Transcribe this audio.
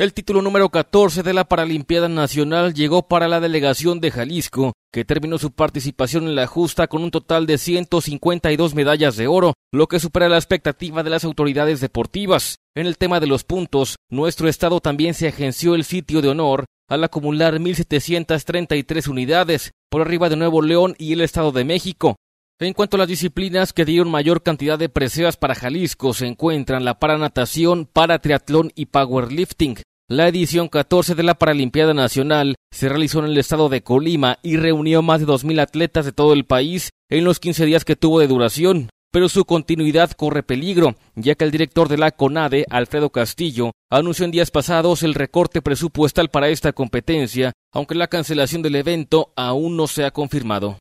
El título número 14 de la Paralimpiada Nacional llegó para la delegación de Jalisco, que terminó su participación en la justa con un total de 152 medallas de oro, lo que supera la expectativa de las autoridades deportivas. En el tema de los puntos, nuestro estado también se agenció el sitio de honor al acumular 1.733 unidades, por arriba de Nuevo León y el Estado de México. En cuanto a las disciplinas que dieron mayor cantidad de preseas para Jalisco, se encuentran la paranatación, para triatlón y powerlifting. La edición 14 de la Paralimpiada Nacional se realizó en el estado de Colima y reunió más de 2.000 atletas de todo el país en los 15 días que tuvo de duración, pero su continuidad corre peligro, ya que el director de la CONADE, Alfredo Castillo, anunció en días pasados el recorte presupuestal para esta competencia, aunque la cancelación del evento aún no se ha confirmado.